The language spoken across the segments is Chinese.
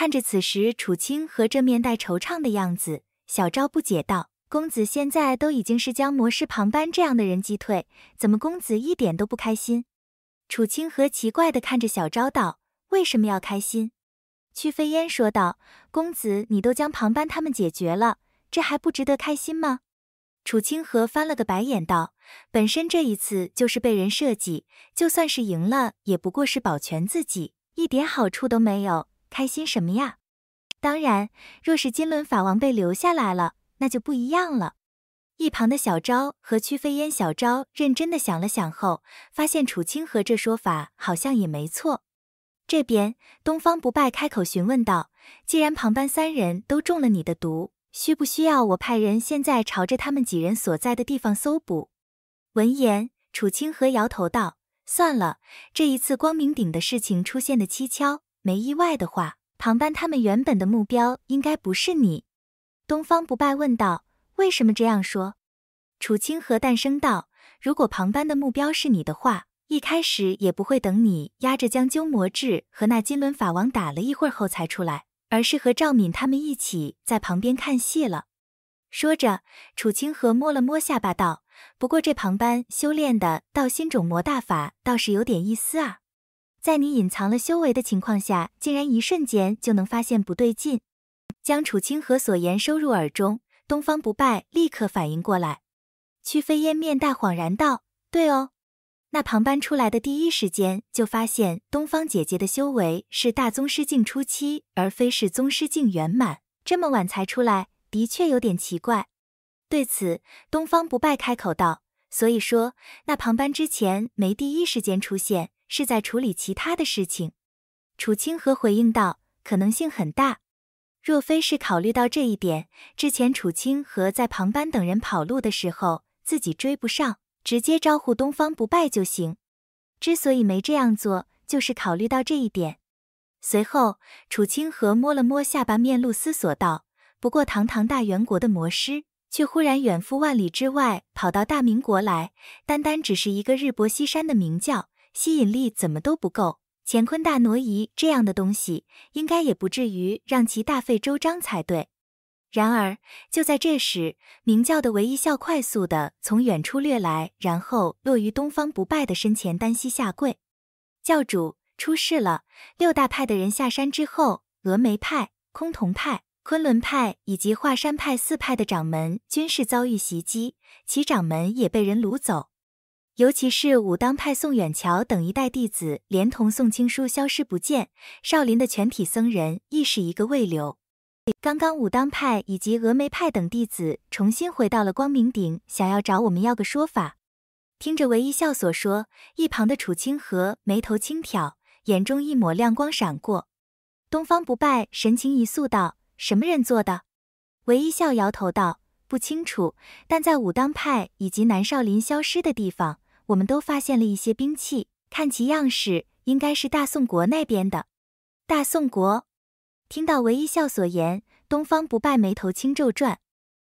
看着此时楚清河这面带惆怅的样子，小昭不解道：“公子现在都已经是将魔师庞班这样的人击退，怎么公子一点都不开心？”楚清河奇怪的看着小昭道：“为什么要开心？”屈飞烟说道：“公子，你都将庞班他们解决了，这还不值得开心吗？”楚清河翻了个白眼道：“本身这一次就是被人设计，就算是赢了，也不过是保全自己，一点好处都没有。”开心什么呀？当然，若是金轮法王被留下来了，那就不一样了。一旁的小昭和曲飞烟，小昭认真的想了想后，发现楚清河这说法好像也没错。这边东方不败开口询问道：“既然旁班三人都中了你的毒，需不需要我派人现在朝着他们几人所在的地方搜捕？”闻言，楚清河摇头道：“算了，这一次光明顶的事情出现的蹊跷。”没意外的话，旁班他们原本的目标应该不是你。”东方不败问道。“为什么这样说？”楚清河淡声道：“如果庞班的目标是你的话，一开始也不会等你压着将鸠摩智和那金轮法王打了一会儿后才出来，而是和赵敏他们一起在旁边看戏了。”说着，楚清河摸了摸下巴道：“不过这庞班修炼的道心种魔大法倒是有点意思啊。”在你隐藏了修为的情况下，竟然一瞬间就能发现不对劲，将楚清河所言收入耳中，东方不败立刻反应过来。曲飞燕面带恍然道：“对哦，那旁班出来的第一时间就发现东方姐姐的修为是大宗师境初期，而非是宗师境圆满。这么晚才出来，的确有点奇怪。”对此，东方不败开口道：“所以说，那旁班之前没第一时间出现。”是在处理其他的事情，楚清河回应道：“可能性很大，若非是考虑到这一点，之前楚清河在旁班等人跑路的时候，自己追不上，直接招呼东方不败就行。之所以没这样做，就是考虑到这一点。”随后，楚清河摸了摸下巴，面露思索道：“不过，堂堂大元国的魔师，却忽然远赴万里之外，跑到大明国来，单单只是一个日薄西山的明教。”吸引力怎么都不够，乾坤大挪移这样的东西，应该也不至于让其大费周章才对。然而，就在这时，明教的唯一笑快速的从远处掠来，然后落于东方不败的身前，单膝下跪：“教主，出事了！六大派的人下山之后，峨眉派、崆峒派、昆仑派以及华山派四派的掌门均是遭遇袭击，其掌门也被人掳走。”尤其是武当派宋远桥等一代弟子，连同宋青书消失不见；少林的全体僧人亦是一个未留。刚刚武当派以及峨眉派等弟子重新回到了光明顶，想要找我们要个说法。听着韦一笑所说，一旁的楚清河眉头轻挑，眼中一抹亮光闪过。东方不败神情一肃道：“什么人做的？”韦一笑摇头道。不清楚，但在武当派以及南少林消失的地方，我们都发现了一些兵器。看其样式，应该是大宋国那边的。大宋国，听到韦一笑所言，东方不败眉头轻皱，转，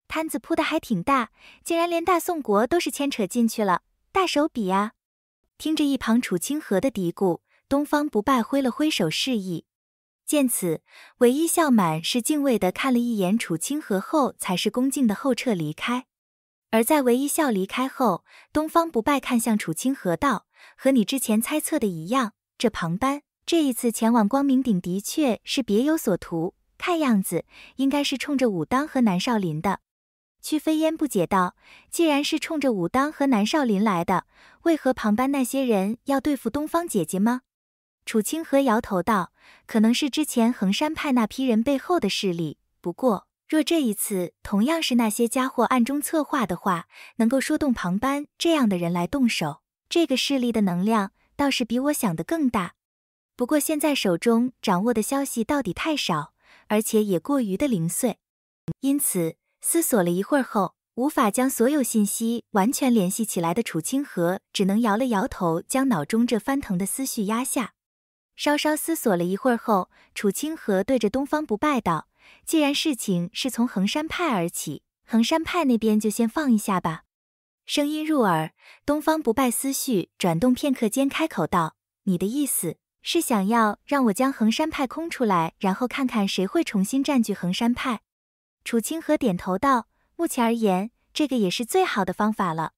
摊子铺的还挺大，竟然连大宋国都是牵扯进去了，大手笔啊！听着一旁楚清河的嘀咕，东方不败挥了挥手示意。见此，唯一笑满是敬畏的看了一眼楚清河后，才是恭敬的后撤离开。而在唯一笑离开后，东方不败看向楚清河道：“和你之前猜测的一样，这庞班这一次前往光明顶的确是别有所图，看样子应该是冲着武当和南少林的。”曲飞烟不解道：“既然是冲着武当和南少林来的，为何庞班那些人要对付东方姐姐吗？”楚清河摇头道：“可能是之前衡山派那批人背后的势力。不过，若这一次同样是那些家伙暗中策划的话，能够说动旁班这样的人来动手，这个势力的能量倒是比我想的更大。不过，现在手中掌握的消息到底太少，而且也过于的零碎，因此思索了一会儿后，无法将所有信息完全联系起来的楚清河，只能摇了摇头，将脑中这翻腾的思绪压下。”稍稍思索了一会儿后，楚清河对着东方不败道：“既然事情是从衡山派而起，衡山派那边就先放一下吧。”声音入耳，东方不败思绪转动片刻间开口道：“你的意思是想要让我将衡山派空出来，然后看看谁会重新占据衡山派？”楚清河点头道：“目前而言，这个也是最好的方法了。”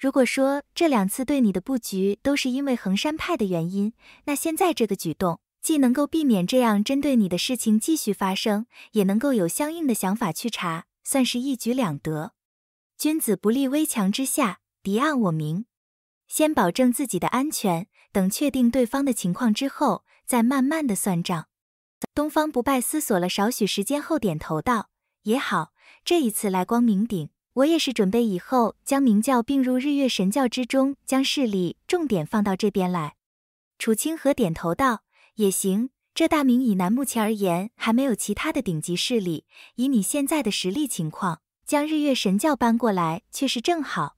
如果说这两次对你的布局都是因为衡山派的原因，那现在这个举动既能够避免这样针对你的事情继续发生，也能够有相应的想法去查，算是一举两得。君子不立危墙之下，敌暗我明，先保证自己的安全，等确定对方的情况之后，再慢慢的算账。东方不败思索了少许时间后，点头道：“也好，这一次来光明顶。”我也是准备以后将明教并入日月神教之中，将势力重点放到这边来。楚清河点头道：“也行，这大明以南目前而言还没有其他的顶级势力，以你现在的实力情况，将日月神教搬过来却是正好。”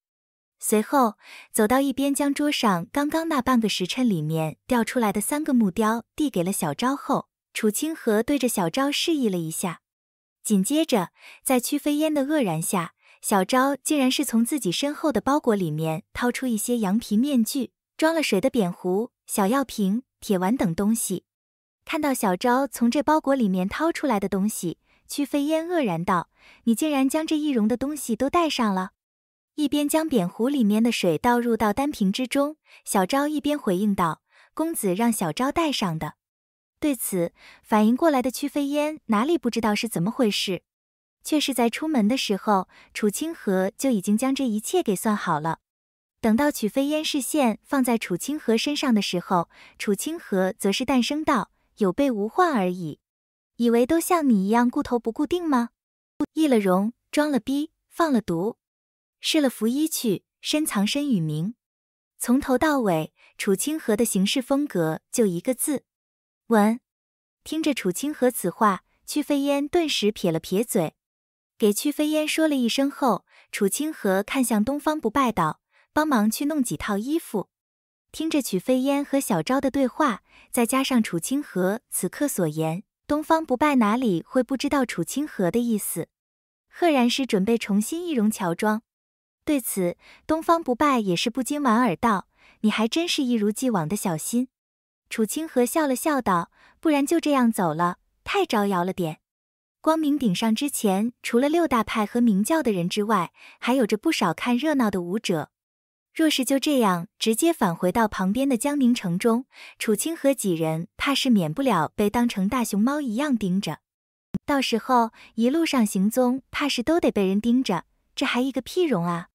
随后走到一边，将桌上刚刚那半个时辰里面掉出来的三个木雕递给了小昭后，楚清河对着小昭示意了一下，紧接着在曲飞烟的愕然下。小昭竟然是从自己身后的包裹里面掏出一些羊皮面具、装了水的扁壶、小药瓶、铁丸等东西。看到小昭从这包裹里面掏出来的东西，屈飞烟愕然道：“你竟然将这易容的东西都带上了？”一边将扁壶里面的水倒入到丹瓶之中，小昭一边回应道：“公子让小昭带上的。”对此反应过来的屈飞烟哪里不知道是怎么回事？却是在出门的时候，楚清河就已经将这一切给算好了。等到曲飞烟视线放在楚清河身上的时候，楚清河则是淡声道：“有备无患而已。以为都像你一样顾头不顾腚吗？易了容，装了逼，放了毒，试了服衣去，深藏身与名。从头到尾，楚清河的行事风格就一个字：文。”听着楚清河此话，曲飞烟顿时撇了撇嘴。给曲飞烟说了一声后，楚清河看向东方不败道：“帮忙去弄几套衣服。”听着曲飞烟和小昭的对话，再加上楚清河此刻所言，东方不败哪里会不知道楚清河的意思？赫然是准备重新易容乔装。对此，东方不败也是不禁莞尔道：“你还真是一如既往的小心。”楚清河笑了笑道：“不然就这样走了，太招摇了点。”光明顶上之前，除了六大派和明教的人之外，还有着不少看热闹的舞者。若是就这样直接返回到旁边的江宁城中，楚清河几人怕是免不了被当成大熊猫一样盯着。到时候一路上行踪，怕是都得被人盯着，这还一个屁容啊！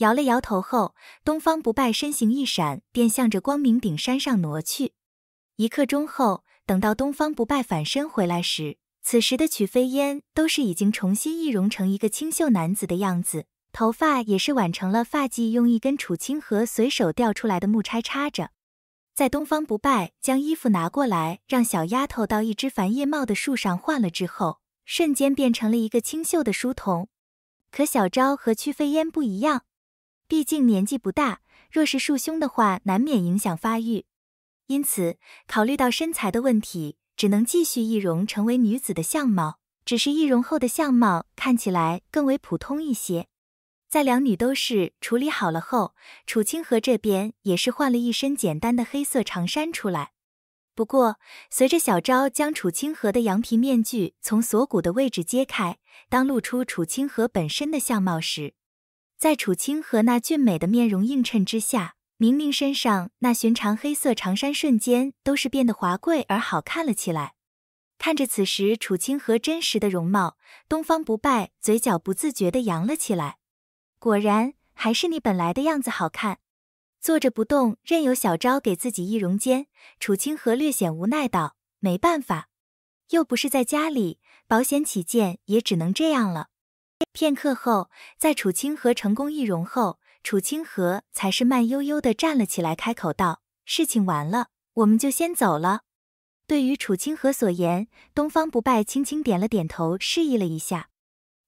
摇了摇头后，东方不败身形一闪，便向着光明顶山上挪去。一刻钟后，等到东方不败返身回来时。此时的曲飞烟都是已经重新易容成一个清秀男子的样子，头发也是挽成了发髻，用一根楚清河随手掉出来的木钗插着。在东方不败将衣服拿过来，让小丫头到一只繁叶茂的树上换了之后，瞬间变成了一个清秀的书童。可小昭和曲飞烟不一样，毕竟年纪不大，若是束胸的话，难免影响发育，因此考虑到身材的问题。只能继续易容成为女子的相貌，只是易容后的相貌看起来更为普通一些。在两女都是处理好了后，楚清河这边也是换了一身简单的黑色长衫出来。不过，随着小昭将楚清河的羊皮面具从锁骨的位置揭开，当露出楚清河本身的相貌时，在楚清河那俊美的面容映衬之下。明明身上那寻常黑色长衫瞬间都是变得华贵而好看了起来。看着此时楚清河真实的容貌，东方不败嘴角不自觉地扬了起来。果然，还是你本来的样子好看。坐着不动，任由小昭给自己易容间。楚清河略显无奈道：“没办法，又不是在家里，保险起见也只能这样了。”片刻后，在楚清河成功易容后。楚清河才是慢悠悠地站了起来，开口道：“事情完了，我们就先走了。”对于楚清河所言，东方不败轻轻点了点头，示意了一下。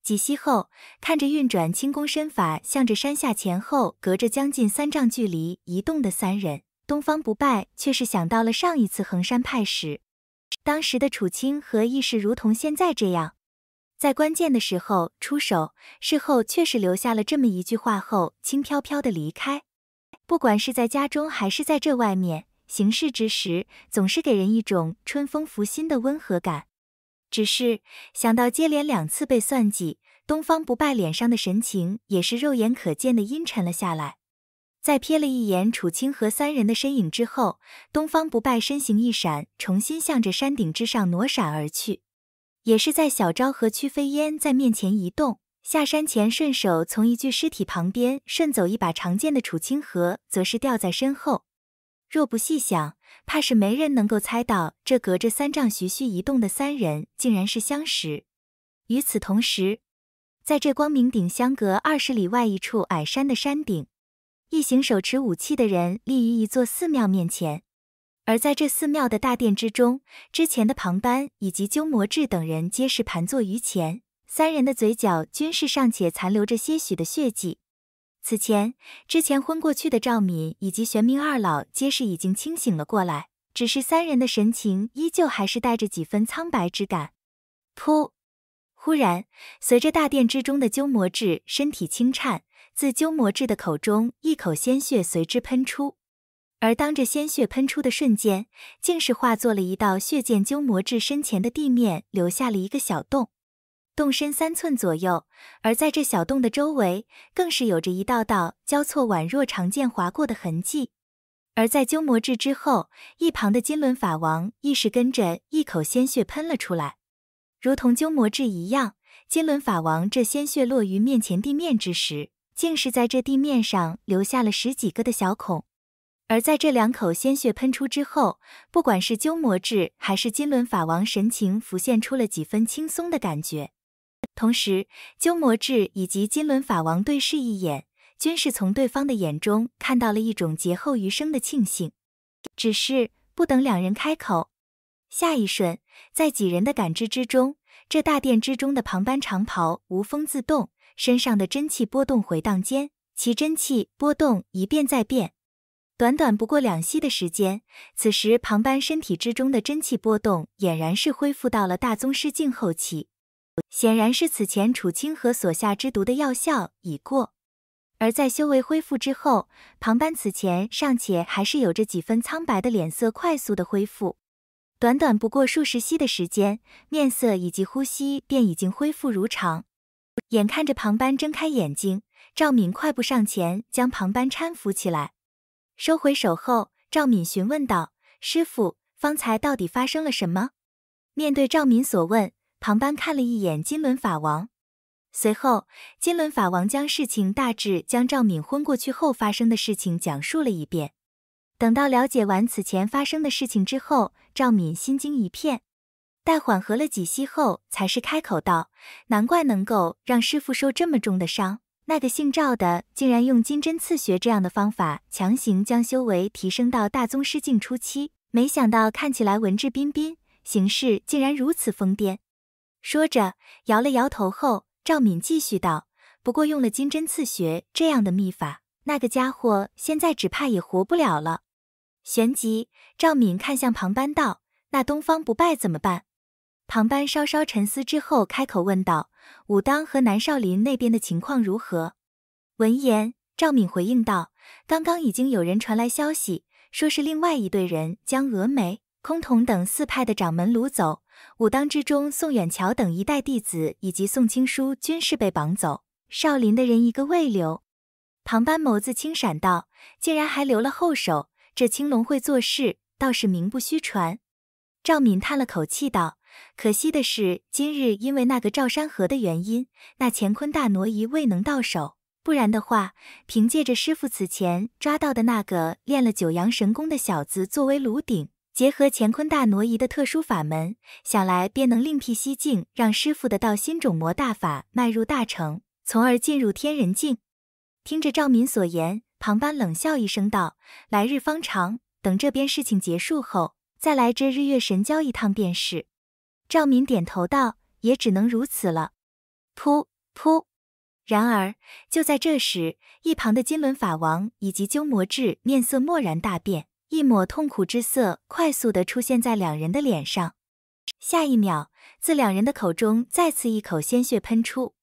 几息后，看着运转轻功身法，向着山下前后隔着将近三丈距离移动的三人，东方不败却是想到了上一次衡山派时，当时的楚清河亦是如同现在这样。在关键的时候出手，事后确实留下了这么一句话后，轻飘飘的离开。不管是在家中还是在这外面行事之时，总是给人一种春风拂心的温和感。只是想到接连两次被算计，东方不败脸上的神情也是肉眼可见的阴沉了下来。在瞥了一眼楚清和三人的身影之后，东方不败身形一闪，重新向着山顶之上挪闪而去。也是在小昭和曲飞烟在面前移动下山前，顺手从一具尸体旁边顺走一把长剑的楚清河，则是吊在身后。若不细想，怕是没人能够猜到这隔着三丈徐徐移动的三人，竟然是相识。与此同时，在这光明顶相隔二十里外一处矮山的山顶，一行手持武器的人立于一座寺庙面前。而在这寺庙的大殿之中，之前的庞班以及鸠摩智等人皆是盘坐于前，三人的嘴角均是尚且残留着些许的血迹。此前之前昏过去的赵敏以及玄冥二老皆是已经清醒了过来，只是三人的神情依旧还是带着几分苍白之感。噗！忽然，随着大殿之中的鸠摩智身体轻颤，自鸠摩智的口中一口鲜血随之喷出。而当这鲜血喷出的瞬间，竟是化作了一道血剑，鸠摩智身前的地面留下了一个小洞，洞深三寸左右。而在这小洞的周围，更是有着一道道交错宛若长剑划过的痕迹。而在鸠摩智之后，一旁的金轮法王亦是跟着一口鲜血喷了出来，如同鸠摩智一样，金轮法王这鲜血落于面前地面之时，竟是在这地面上留下了十几个的小孔。而在这两口鲜血喷出之后，不管是鸠摩智还是金轮法王，神情浮现出了几分轻松的感觉。同时，鸠摩智以及金轮法王对视一眼，均是从对方的眼中看到了一种劫后余生的庆幸。只是不等两人开口，下一瞬，在几人的感知之中，这大殿之中的旁班长袍无风自动，身上的真气波动回荡间，其真气波动一变再变。短短不过两息的时间，此时庞班身体之中的真气波动俨然是恢复到了大宗师境后期，显然是此前楚清河所下之毒的药效已过。而在修为恢复之后，庞班此前尚且还是有着几分苍白的脸色，快速的恢复。短短不过数十息的时间，面色以及呼吸便已经恢复如常。眼看着庞班睁开眼睛，赵敏快步上前将庞班搀扶起来。收回手后，赵敏询问道：“师傅，方才到底发生了什么？”面对赵敏所问，庞班看了一眼金轮法王，随后金轮法王将事情大致将赵敏昏过去后发生的事情讲述了一遍。等到了解完此前发生的事情之后，赵敏心惊一片。待缓和了几息后，才是开口道：“难怪能够让师傅受这么重的伤。”那个姓赵的竟然用金针刺穴这样的方法强行将修为提升到大宗师境初期，没想到看起来文质彬彬，行事竟然如此疯癫。说着摇了摇头后，赵敏继续道：“不过用了金针刺穴这样的秘法，那个家伙现在只怕也活不了了。”旋即，赵敏看向旁班道：“那东方不败怎么办？”旁班稍稍沉思之后，开口问道。武当和南少林那边的情况如何？闻言，赵敏回应道：“刚刚已经有人传来消息，说是另外一队人将峨眉、崆峒等四派的掌门掳走。武当之中，宋远桥等一代弟子以及宋青书均是被绑走。少林的人一个未留。”庞班眸子轻闪道：“竟然还留了后手，这青龙会做事倒是名不虚传。”赵敏叹了口气道。可惜的是，今日因为那个赵山河的原因，那乾坤大挪移未能到手。不然的话，凭借着师傅此前抓到的那个练了九阳神功的小子作为炉鼎，结合乾坤大挪移的特殊法门，想来便能另辟蹊径，让师傅的道心种魔大法迈入大成，从而进入天人境。听着赵敏所言，庞班冷笑一声道：“来日方长，等这边事情结束后，再来这日月神教一趟便是。”赵敏点头道：“也只能如此了。”噗噗。然而，就在这时，一旁的金轮法王以及鸠摩智面色蓦然大变，一抹痛苦之色快速的出现在两人的脸上。下一秒，自两人的口中再次一口鲜血喷出。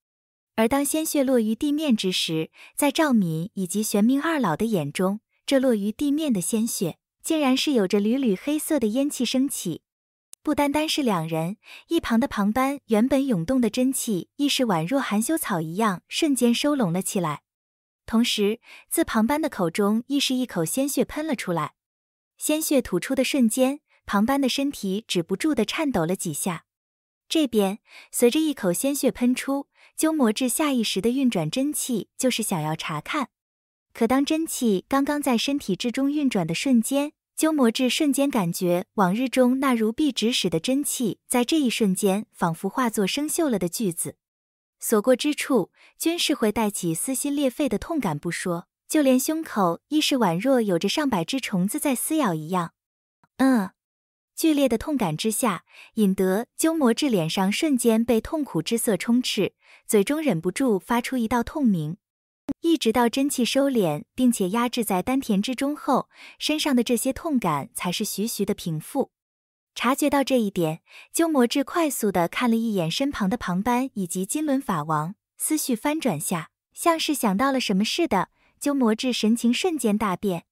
而当鲜血落于地面之时，在赵敏以及玄冥二老的眼中，这落于地面的鲜血竟然是有着缕缕黑色的烟气升起。不单单是两人，一旁的庞班原本涌动的真气亦是宛若含羞草一样瞬间收拢了起来，同时自庞班的口中亦是一口鲜血喷了出来。鲜血吐出的瞬间，庞班的身体止不住的颤抖了几下。这边随着一口鲜血喷出，鸠摩智下意识的运转真气，就是想要查看，可当真气刚刚在身体之中运转的瞬间。鸠摩智瞬间感觉往日中那如壁纸似的真气，在这一瞬间仿佛化作生锈了的锯子，所过之处均是会带起撕心裂肺的痛感不说，就连胸口亦是宛若有着上百只虫子在撕咬一样。嗯，剧烈的痛感之下，引得鸠摩智脸上瞬间被痛苦之色充斥，嘴中忍不住发出一道痛鸣。一直到真气收敛，并且压制在丹田之中后，身上的这些痛感才是徐徐的平复。察觉到这一点，鸠摩智快速的看了一眼身旁的庞班以及金轮法王，思绪翻转下，像是想到了什么似的，鸠摩智神情瞬间大变。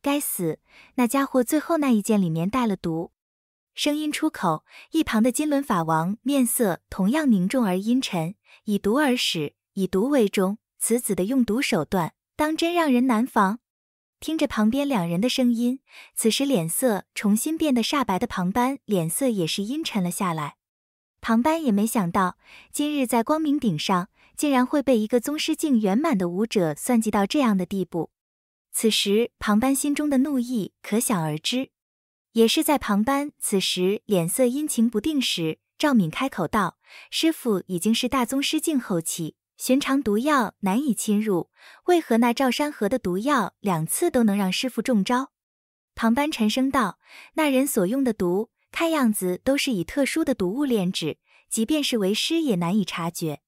该死，那家伙最后那一剑里面带了毒！声音出口，一旁的金轮法王面色同样凝重而阴沉。以毒而始，以毒为终。此子的用毒手段当真让人难防。听着旁边两人的声音，此时脸色重新变得煞白的庞班脸色也是阴沉了下来。庞班也没想到今日在光明顶上竟然会被一个宗师境圆满的武者算计到这样的地步，此时庞班心中的怒意可想而知。也是在庞班此时脸色阴晴不定时，赵敏开口道：“师傅已经是大宗师境后期。”寻常毒药难以侵入，为何那赵山河的毒药两次都能让师傅中招？旁班沉声道：“那人所用的毒，看样子都是以特殊的毒物炼制，即便是为师也难以察觉。”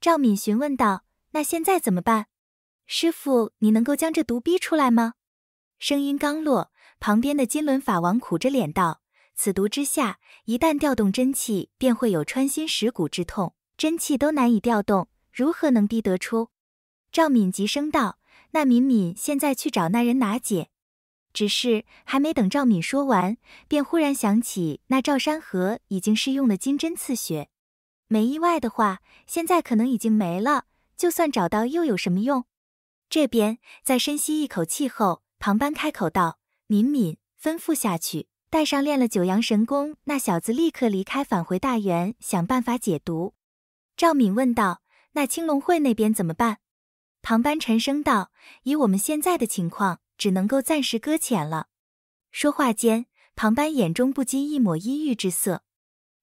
赵敏询问道：“那现在怎么办？师傅，你能够将这毒逼出来吗？”声音刚落，旁边的金轮法王苦着脸道：“此毒之下，一旦调动真气，便会有穿心蚀骨之痛，真气都难以调动。”如何能逼得出？赵敏急声道：“那敏敏现在去找那人拿解。”只是还没等赵敏说完，便忽然想起那赵山河已经是用了金针刺血，没意外的话，现在可能已经没了。就算找到又有什么用？这边在深吸一口气后，旁班开口道：“敏敏，吩咐下去，带上练了九阳神功那小子，立刻离开，返回大原，想办法解毒。”赵敏问道。那青龙会那边怎么办？庞班沉声道：“以我们现在的情况，只能够暂时搁浅了。”说话间，庞班眼中不禁一抹阴郁之色。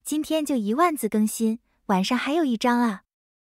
今天就一万字更新，晚上还有一章啊。